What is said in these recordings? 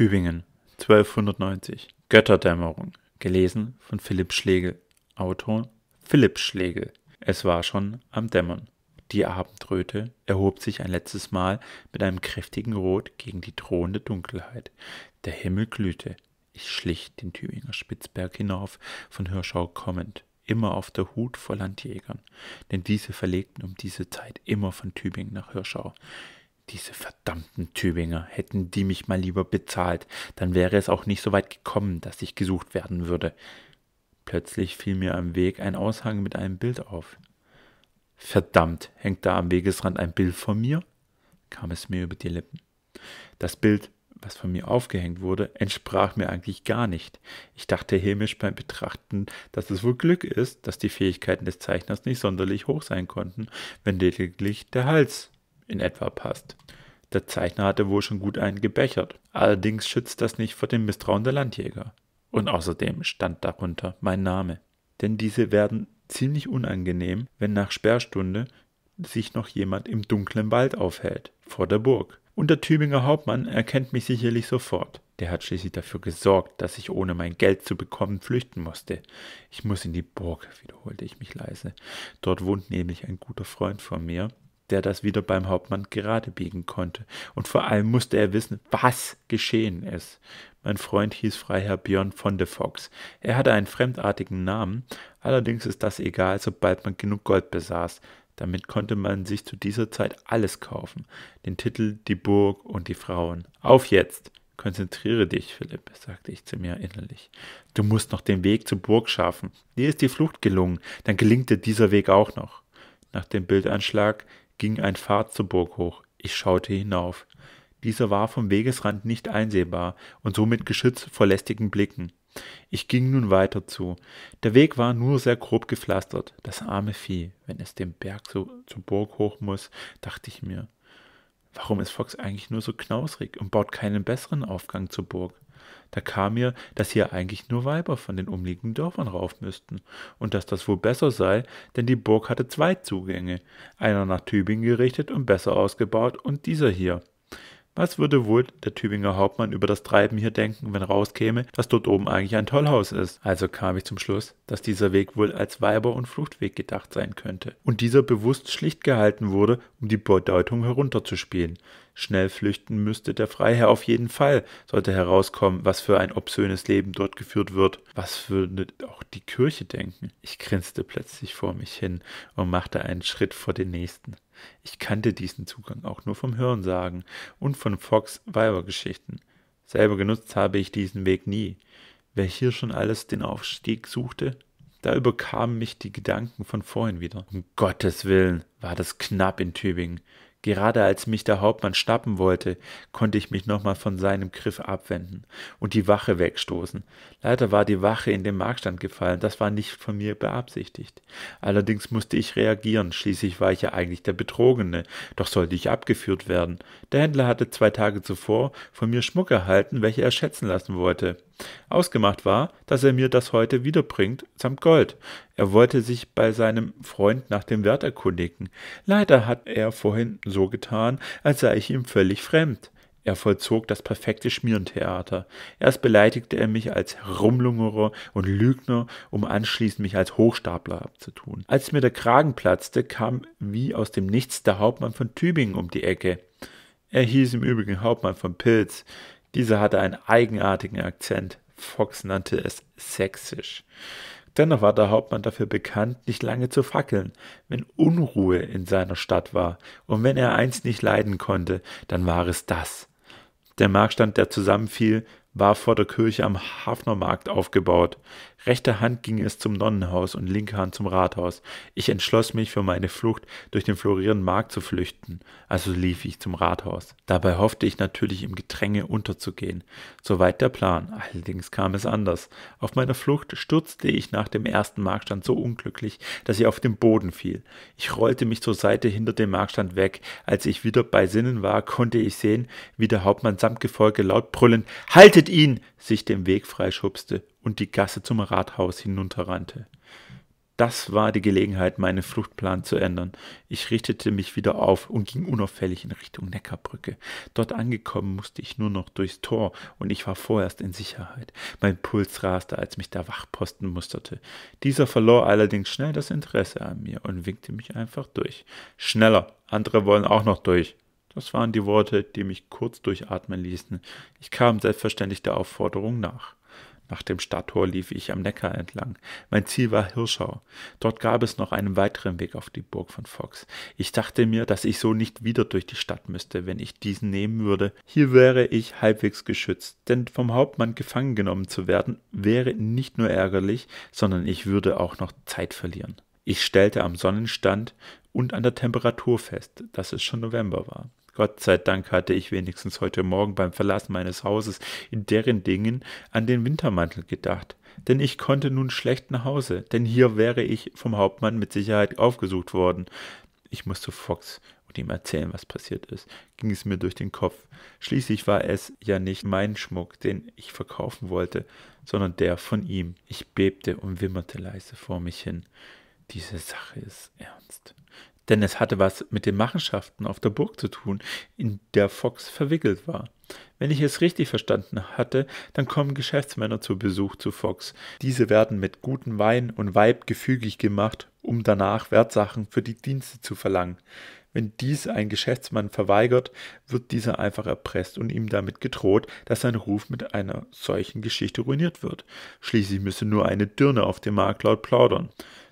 Tübingen 1290 Götterdämmerung gelesen von Philipp Schlegel Autor Philipp Schlegel Es war schon am Dämmern. Die Abendröte erhob sich ein letztes Mal mit einem kräftigen Rot gegen die drohende Dunkelheit. Der Himmel glühte. Ich schlich den Tübinger Spitzberg hinauf, von Hirschau kommend, immer auf der Hut vor Landjägern, denn diese verlegten um diese Zeit immer von Tübingen nach Hirschau. Diese verdammten Tübinger, hätten die mich mal lieber bezahlt, dann wäre es auch nicht so weit gekommen, dass ich gesucht werden würde. Plötzlich fiel mir am Weg ein Aushang mit einem Bild auf. Verdammt, hängt da am Wegesrand ein Bild von mir? kam es mir über die Lippen. Das Bild, was von mir aufgehängt wurde, entsprach mir eigentlich gar nicht. Ich dachte hämisch beim Betrachten, dass es wohl Glück ist, dass die Fähigkeiten des Zeichners nicht sonderlich hoch sein konnten, wenn lediglich der Hals in etwa passt. Der Zeichner hatte wohl schon gut einen gebechert. Allerdings schützt das nicht vor dem Misstrauen der Landjäger. Und außerdem stand darunter mein Name. Denn diese werden ziemlich unangenehm, wenn nach Sperrstunde sich noch jemand im dunklen Wald aufhält, vor der Burg. Und der Tübinger Hauptmann erkennt mich sicherlich sofort. Der hat schließlich dafür gesorgt, dass ich ohne mein Geld zu bekommen flüchten musste. Ich muss in die Burg, wiederholte ich mich leise. Dort wohnt nämlich ein guter Freund von mir, der das wieder beim Hauptmann gerade biegen konnte. Und vor allem musste er wissen, was geschehen ist. Mein Freund hieß Freiherr Björn von de Fox. Er hatte einen fremdartigen Namen, allerdings ist das egal, sobald man genug Gold besaß. Damit konnte man sich zu dieser Zeit alles kaufen. Den Titel, die Burg und die Frauen. Auf jetzt! Konzentriere dich, Philipp, sagte ich zu mir innerlich. Du musst noch den Weg zur Burg schaffen. Dir ist die Flucht gelungen, dann gelingt dir dieser Weg auch noch. Nach dem Bildanschlag ging ein Pfad zur Burg hoch. Ich schaute hinauf. Dieser war vom Wegesrand nicht einsehbar und somit geschützt vor lästigen Blicken. Ich ging nun weiter zu. Der Weg war nur sehr grob gepflastert. Das arme Vieh, wenn es den Berg so zur Burg hoch muss, dachte ich mir. Warum ist Fox eigentlich nur so knausrig und baut keinen besseren Aufgang zur Burg? Da kam mir, dass hier eigentlich nur Weiber von den umliegenden Dörfern rauf müssten und dass das wohl besser sei, denn die Burg hatte zwei Zugänge, einer nach Tübingen gerichtet und besser ausgebaut und dieser hier. Was würde wohl der Tübinger Hauptmann über das Treiben hier denken, wenn rauskäme, dass dort oben eigentlich ein Tollhaus ist? Also kam ich zum Schluss, dass dieser Weg wohl als Weiber- und Fluchtweg gedacht sein könnte und dieser bewusst schlicht gehalten wurde, um die Bedeutung herunterzuspielen. Schnell flüchten müsste der Freiherr auf jeden Fall, sollte herauskommen, was für ein obszönes Leben dort geführt wird. Was würde auch die Kirche denken? Ich grinste plötzlich vor mich hin und machte einen Schritt vor den nächsten. Ich kannte diesen Zugang auch nur vom Hörensagen und von Fox Weibergeschichten. Selber genutzt habe ich diesen Weg nie. Wer hier schon alles den Aufstieg suchte, da überkamen mich die Gedanken von vorhin wieder. Um Gottes Willen war das knapp in Tübingen. Gerade als mich der Hauptmann schnappen wollte, konnte ich mich nochmal von seinem Griff abwenden und die Wache wegstoßen. Leider war die Wache in den Markstand gefallen, das war nicht von mir beabsichtigt. Allerdings musste ich reagieren, schließlich war ich ja eigentlich der Betrogene, doch sollte ich abgeführt werden. Der Händler hatte zwei Tage zuvor von mir Schmuck erhalten, welche er schätzen lassen wollte. Ausgemacht war, dass er mir das heute wiederbringt, samt Gold. Er wollte sich bei seinem Freund nach dem Wert erkundigen. Leider hat er vorhin so getan, als sei ich ihm völlig fremd. Er vollzog das perfekte Schmierentheater. Erst beleidigte er mich als Rumlungerer und Lügner, um anschließend mich als Hochstapler abzutun. Als mir der Kragen platzte, kam wie aus dem Nichts der Hauptmann von Tübingen um die Ecke. Er hieß im Übrigen Hauptmann von Pilz. Dieser hatte einen eigenartigen Akzent. Fox nannte es sächsisch. Dennoch war der Hauptmann dafür bekannt, nicht lange zu fackeln, wenn Unruhe in seiner Stadt war, und wenn er eins nicht leiden konnte, dann war es das. Der Marktstand, der zusammenfiel, war vor der Kirche am Hafnermarkt aufgebaut. Rechter Hand ging es zum Nonnenhaus und linke Hand zum Rathaus. Ich entschloss mich, für meine Flucht durch den florierenden Markt zu flüchten, also lief ich zum Rathaus. Dabei hoffte ich natürlich im Gedränge unterzugehen. Soweit der Plan. Allerdings kam es anders. Auf meiner Flucht stürzte ich nach dem ersten Marktstand so unglücklich, dass ich auf den Boden fiel. Ich rollte mich zur Seite hinter dem Marktstand weg. Als ich wieder bei Sinnen war, konnte ich sehen, wie der Hauptmann samt Gefolge laut brüllend Haltet ihn! sich den Weg freischubste und die Gasse zum Rathaus hinunterrannte. Das war die Gelegenheit, meinen Fluchtplan zu ändern. Ich richtete mich wieder auf und ging unauffällig in Richtung Neckarbrücke. Dort angekommen musste ich nur noch durchs Tor und ich war vorerst in Sicherheit. Mein Puls raste, als mich der Wachposten musterte. Dieser verlor allerdings schnell das Interesse an mir und winkte mich einfach durch. Schneller, andere wollen auch noch durch. Das waren die Worte, die mich kurz durchatmen ließen. Ich kam selbstverständlich der Aufforderung nach. Nach dem Stadttor lief ich am Neckar entlang. Mein Ziel war Hirschau. Dort gab es noch einen weiteren Weg auf die Burg von Fox. Ich dachte mir, dass ich so nicht wieder durch die Stadt müsste, wenn ich diesen nehmen würde. Hier wäre ich halbwegs geschützt, denn vom Hauptmann gefangen genommen zu werden, wäre nicht nur ärgerlich, sondern ich würde auch noch Zeit verlieren. Ich stellte am Sonnenstand und an der Temperatur fest, dass es schon November war. Gott sei Dank hatte ich wenigstens heute Morgen beim Verlassen meines Hauses in deren Dingen an den Wintermantel gedacht, denn ich konnte nun schlecht nach Hause, denn hier wäre ich vom Hauptmann mit Sicherheit aufgesucht worden. Ich muss Fox und ihm erzählen, was passiert ist, ging es mir durch den Kopf. Schließlich war es ja nicht mein Schmuck, den ich verkaufen wollte, sondern der von ihm. Ich bebte und wimmerte leise vor mich hin. Diese Sache ist ernst denn es hatte was mit den Machenschaften auf der Burg zu tun, in der Fox verwickelt war. Wenn ich es richtig verstanden hatte, dann kommen Geschäftsmänner zu Besuch zu Fox. Diese werden mit gutem Wein und Weib gefügig gemacht, um danach Wertsachen für die Dienste zu verlangen. Wenn dies ein Geschäftsmann verweigert, wird dieser einfach erpresst und ihm damit gedroht, dass sein Ruf mit einer solchen Geschichte ruiniert wird. Schließlich müsse nur eine Dirne auf dem Markt laut plaudern.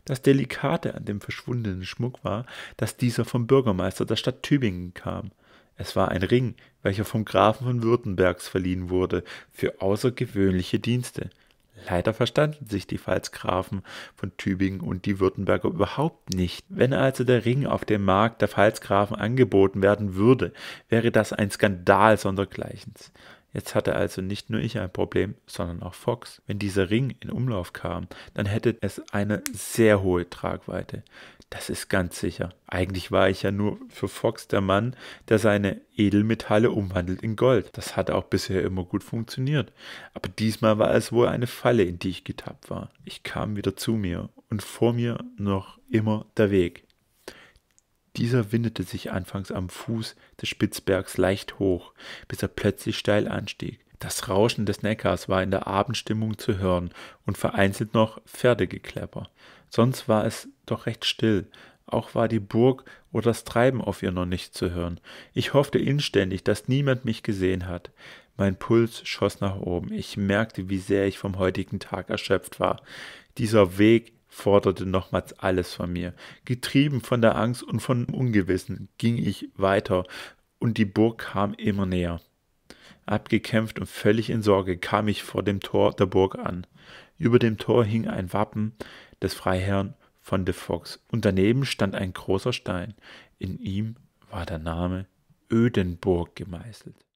Das Delikate an dem verschwundenen Schmuck war, dass dieser vom Bürgermeister der Stadt Tübingen kam. Es war ein Ring, welcher vom Grafen von Württembergs verliehen wurde, für außergewöhnliche Dienste. Leider verstanden sich die Pfalzgrafen von Tübingen und die Württemberger überhaupt nicht. Wenn also der Ring auf dem Markt der Pfalzgrafen angeboten werden würde, wäre das ein Skandal sondergleichens. Jetzt hatte also nicht nur ich ein Problem, sondern auch Fox. Wenn dieser Ring in Umlauf kam, dann hätte es eine sehr hohe Tragweite. Das ist ganz sicher. Eigentlich war ich ja nur für Fox der Mann, der seine Edelmetalle umwandelt in Gold. Das hatte auch bisher immer gut funktioniert. Aber diesmal war es wohl eine Falle, in die ich getappt war. Ich kam wieder zu mir und vor mir noch immer der Weg. Dieser windete sich anfangs am Fuß des Spitzbergs leicht hoch, bis er plötzlich steil anstieg. Das Rauschen des Neckars war in der Abendstimmung zu hören und vereinzelt noch Pferdegeklepper. Sonst war es doch recht still, auch war die Burg oder das Treiben auf ihr noch nicht zu hören. Ich hoffte inständig, dass niemand mich gesehen hat. Mein Puls schoss nach oben. Ich merkte, wie sehr ich vom heutigen Tag erschöpft war. Dieser Weg forderte nochmals alles von mir. Getrieben von der Angst und von Ungewissen ging ich weiter, und die Burg kam immer näher. Abgekämpft und völlig in Sorge kam ich vor dem Tor der Burg an. Über dem Tor hing ein Wappen des Freiherrn von de Fox, und daneben stand ein großer Stein. In ihm war der Name Ödenburg gemeißelt.